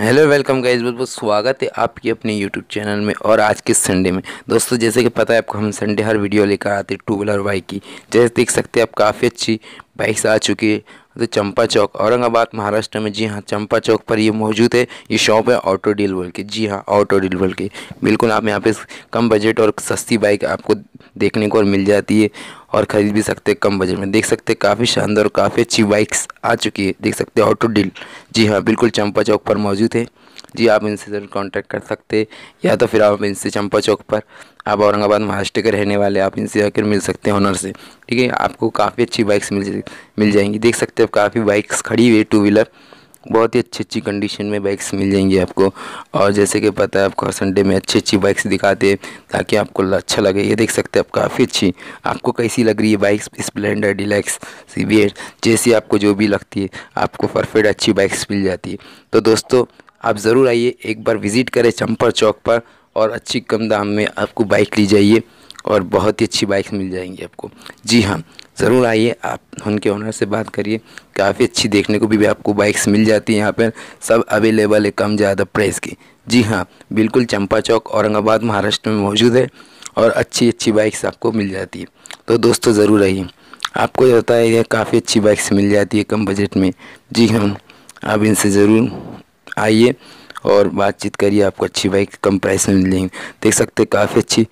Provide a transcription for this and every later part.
hello welcome guys बहुत बहुत स्वागत है आपके अपने यूट्यूब चैनल में और आज के संडे में दोस्तों जैसे कि पता है आपको हम संडे हर वीडियो लेकर आते हैं टू व्हीलर बाइक की जैसे देख सकते हैं आप काफ़ी अच्छी बाइक्स आ चुकी है तो चंपा चौक औरंगाबाद महाराष्ट्र में जी हाँ चंपा चौक पर ये मौजूद है ये शॉप है ऑटो डील बोल के जी हाँ ऑटो डील बोल के बिल्कुल आप यहाँ पे कम बजट और सस्ती बाइक आपको देखने को और मिल जाती है और ख़रीद भी सकते हैं कम बजट में देख सकते हैं काफ़ी शानदार और काफ़ी अच्छी बाइक्स आ चुकी है देख सकते हैं ऑटो डील जी हाँ बिल्कुल चंपा चौक पर मौजूद है जी आप इनसे ज़रूर कांटेक्ट कर सकते या तो फिर आप इनसे चंपा चौक पर आप औरंगाबाद महाराष्ट्र के रहने वाले आप इनसे आकर मिल सकते हैं ऑनर से ठीक है आपको काफ़ी अच्छी बाइक्स मिल मिल जाएंगी देख सकते हैं काफ़ी बाइक्स खड़ी हुई टू व्हीलर बहुत ही अच्छी अच्छी कंडीशन में बाइक्स मिल जाएंगी आपको और जैसे कि पता है आपको हर संडे में अच्छी अच्छी बाइक्स दिखाते हैं ताकि आपको अच्छा लगे ये देख सकते हैं आप काफ़ी अच्छी आपको कैसी लग रही है bikes Splendor deluxe C B जैसी आपको जो भी लगती है आपको परफेक्ट अच्छी बाइक्स मिल जाती है तो दोस्तों आप ज़रूर आइए एक बार विज़िट करें चंपर चौक पर और अच्छी कम दाम में आपको बाइक ली जाइए और बहुत ही अच्छी बाइक्स मिल जाएंगी आपको जी हाँ ज़रूर आइए आप उनके ऑनर से बात करिए काफ़ी अच्छी देखने को भी, भी आपको बाइक्स मिल जाती हैं यहाँ पर सब अवेलेबल है कम ज़्यादा प्राइस की जी हाँ बिल्कुल चंपा चौक औरंगाबाद महाराष्ट्र में मौजूद है और अच्छी अच्छी बाइक्स आपको मिल जाती है तो दोस्तों ज़रूर आइए आपको है काफ़ी अच्छी बाइक्स मिल जाती है कम बजट में जी हाँ आप इनसे ज़रूर आइए और बातचीत करिए आपको अच्छी बाइक कम प्राइस में मिल जाएंगे देख सकते हैं काफ़ी अच्छी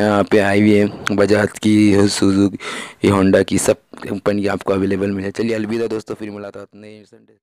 यहाँ पे आई हुई है बजाज की सुजुकी होंडा की सब कंपनी आपको अवेलेबल मिले चलिए अलविदा दोस्तों फिर मुलाकात नहीं